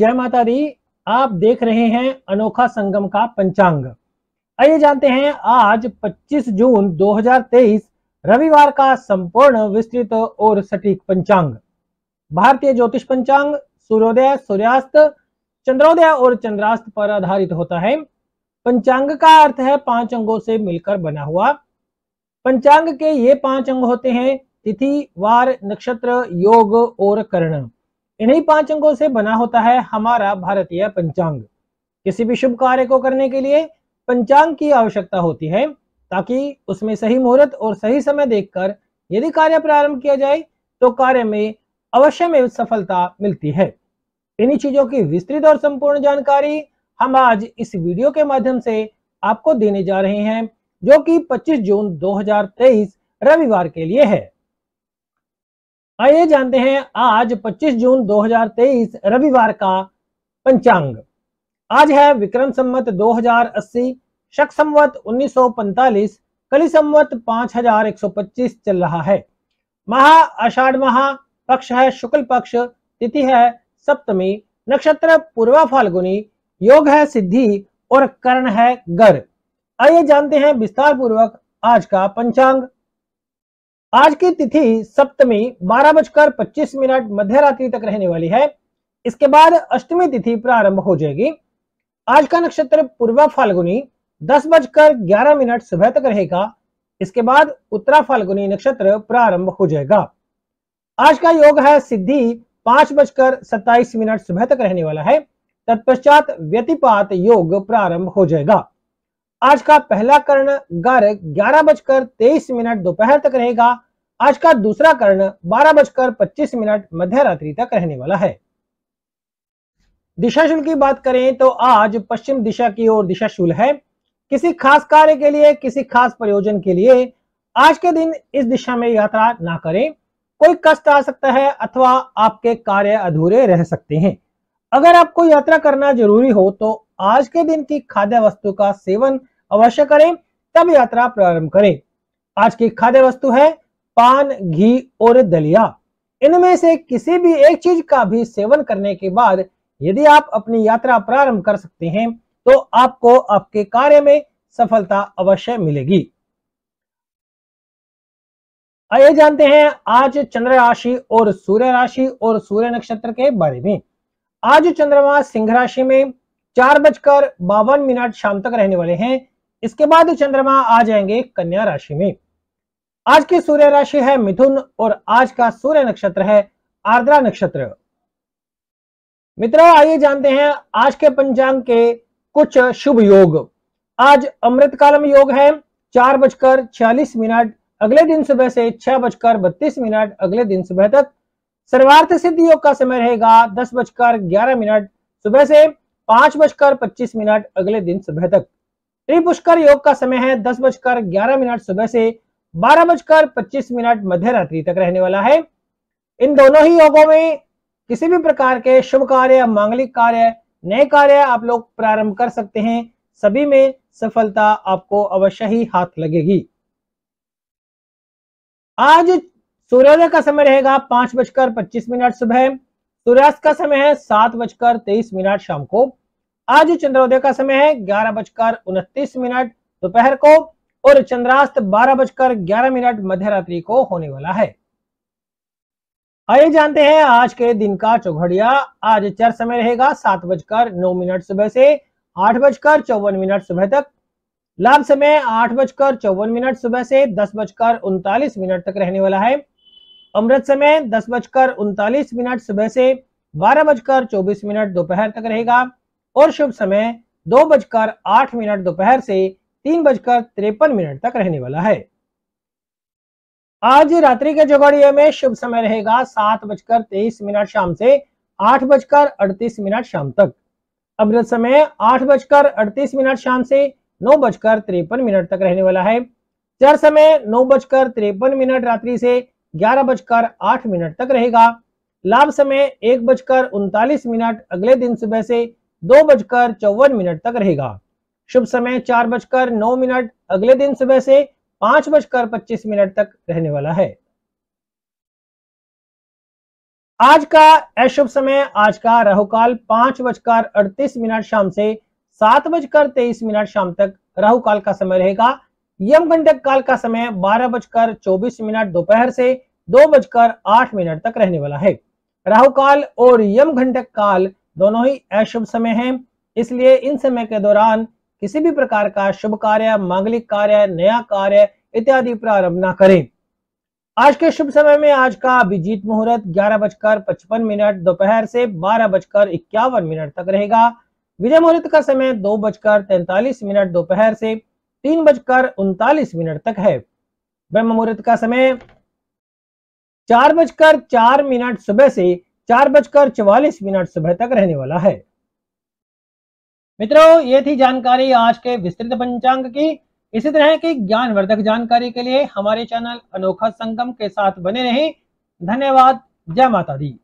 जय माता दी आप देख रहे हैं अनोखा संगम का पंचांग आइए जानते हैं आज 25 जून 2023 रविवार का संपूर्ण विस्तृत और सटीक पंचांग भारतीय ज्योतिष पंचांग सूर्योदय सूर्यास्त चंद्रोदय और चंद्रास्त पर आधारित होता है पंचांग का अर्थ है पांच अंगों से मिलकर बना हुआ पंचांग के ये पांच अंग होते हैं तिथि वार नक्षत्र योग और कर्ण इन्हीं पांच अंगों से बना होता है हमारा भारतीय पंचांग किसी भी शुभ कार्य को करने के लिए पंचांग की आवश्यकता होती है ताकि उसमें सही मुहूर्त और सही समय देखकर यदि कार्य प्रारंभ किया जाए तो कार्य में अवश्य में सफलता मिलती है इन्हीं चीजों की विस्तृत और संपूर्ण जानकारी हम आज इस वीडियो के माध्यम से आपको देने जा रहे हैं जो कि 25 जून 2023 रविवार के लिए है आइए जानते हैं आज 25 जून 2023 रविवार का पंचांग आज है विक्रम संवत 2080 शक संवत 1945 कली संवत 5125 चल रहा है महा आषाढ़ महा पक्ष है शुक्ल पक्ष तिथि है सप्तमी नक्षत्र पूर्वा फाल्गुनी योग है सिद्धि और कर्ण है गर आइए जानते हैं विस्तार पूर्वक आज का पंचांग आज की तिथि सप्तमी बारह बजकर पच्चीस मिनट मध्य रात्रि तक रहने वाली है इसके बाद अष्टमी तिथि प्रारंभ हो जाएगी आज का नक्षत्र पूर्वा फाल्गुनी दस बजकर ग्यारह मिनट सुबह तक रहेगा इसके बाद उत्तरा फाल्गुनी नक्षत्र प्रारंभ हो जाएगा आज का योग है सिद्धि पांच बजकर सत्ताईस मिनट सुबह तक रहने वाला है तत्पश्चात व्यतिपात योग प्रारंभ हो जाएगा आज का पहला कर्ण गर्ग ग्यारह बजकर तेईस मिनट दोपहर तक रहेगा आज का दूसरा कर्ण बारह बजकर पच्चीस मिनट मध्य रात्रि तक रहने वाला है दिशाशूल की बात करें तो आज पश्चिम दिशा की ओर दिशाशूल है किसी खास कार्य के लिए किसी खास प्रयोजन के लिए आज के दिन इस दिशा में यात्रा ना करें कोई कष्ट आ सकता है अथवा आपके कार्य अधूरे रह सकते हैं अगर आपको यात्रा करना जरूरी हो तो आज के दिन की खाद्य वस्तु का सेवन अवश्य करें तब यात्रा प्रारंभ करें आज की खाद्य वस्तु है पान घी और दलिया इनमें से किसी भी एक चीज का भी सेवन करने के बाद यदि आप अपनी यात्रा प्रारंभ कर सकते हैं तो आपको आपके कार्य में सफलता अवश्य मिलेगी आइए जानते हैं आज चंद्र राशि और सूर्य राशि और सूर्य नक्षत्र के बारे में आज चंद्रमा सिंह राशि में चार बजकर बावन मिनट शाम तक रहने वाले हैं इसके बाद चंद्रमा आ जाएंगे कन्या राशि में आज की सूर्य राशि है मिथुन और आज का सूर्य नक्षत्र है आर्द्रा नक्षत्र मित्रों आइए जानते हैं आज के पंचांग के कुछ शुभ योग आज अमृत कालम योग है चार बजकर छियालीस मिनट अगले दिन सुबह से छह बजकर बत्तीस मिनट अगले दिन सुबह तक सर्वार्थ सिद्ध योग का समय रहेगा दस बजकर ग्यारह मिनट सुबह से पांच बजकर पच्चीस मिनट अगले दिन सुबह तक त्रिपुष्कर योग का समय है दस बजकर ग्यारह मिनट सुबह से बारह बजकर पच्चीस मिनट मध्य रात्रि तक रहने वाला है इन दोनों ही योगों में किसी भी प्रकार के शुभ कार्य मांगलिक कार्य नए कार्य आप लोग प्रारंभ कर सकते हैं सभी में सफलता आपको अवश्य ही हाथ लगेगी आज सूर्योदय का समय रहेगा पांच बजकर पच्चीस मिनट सुबह सूर्यास्त का समय है सात बजकर तेईस मिनट शाम को आज चंद्रोदय का समय है ग्यारह बजकर उनतीस मिनट दोपहर को और चंद्रास्त बारह बजकर ग्यारह मिनट मध्य रात्रि को होने वाला है आइए जानते हैं आज के दिन का चौघड़िया आज चर समय रहेगा सात बजकर नौ मिनट सुबह से आठ बजकर चौवन मिनट सुबह तक लाभ समय आठ बजकर चौवन मिनट सुबह से दस बजकर उनतालीस मिनट तक रहने वाला है अमृत समय दस बजकर उनतालीस मिनट सुबह से बारह बजकर चौबीस मिनट दोपहर तक रहेगा और शुभ समय दो बजकर आठ मिनट दोपहर से तीन बजकर तिरपन मिनट तक रहने वाला है आज रात्रि के जोगाड़िए में शुभ समय रहेगा सात बजकर तेईस मिनट शाम से आठ बजकर अड़तीस मिनट शाम तक अमृत समय आठ बजकर अड़तीस मिनट शाम से नौ बजकर तिरपन मिनट तक रहने वाला है चर समय नौ बजकर तिरपन मिनट रात्रि से ग्यारह बजकर आठ मिनट तक रहेगा लाभ समय एक बजकर उनतालीस मिनट अगले दिन सुबह से दो बजकर चौवन मिनट तक रहेगा शुभ समय चार बजकर नौ मिनट अगले दिन सुबह से पांच बजकर पच्चीस मिनट तक रहने वाला है आज का अशुभ समय आज का राहुकाल पांच बजकर अड़तीस मिनट शाम से सात बजकर तेईस मिनट शाम तक राहुकाल का समय रहेगा यम गंडक काल का समय बारह बजकर चौबीस मिनट दोपहर से दो बजकर आठ मिनट तक रहने वाला है राहु काल और यम घंटक काल दोनों ही अशुभ समय हैं इसलिए इन समय के दौरान किसी भी प्रकार का शुभ कार्य मांगलिक कार्य नया कार्य इत्यादि प्रारंभ न करें आज के शुभ समय में आज का अभिजीत मुहूर्त ग्यारह बजकर पचपन मिनट दोपहर से बारह बजकर इक्यावन मिनट तक रहेगा विजय मुहूर्त का समय दो बजकर तैंतालीस मिनट दोपहर से तीन बजकर उनतालीस मिनट तक है ब्रह्म मुहूर्त का समय चार बजकर चार मिनट सुबह से चार बजकर चवालीस मिनट सुबह तक रहने वाला है मित्रों ये थी जानकारी आज के विस्तृत पंचांग की इसी तरह की ज्ञानवर्धक जानकारी के लिए हमारे चैनल अनोखा संगम के साथ बने रहें धन्यवाद जय माता दी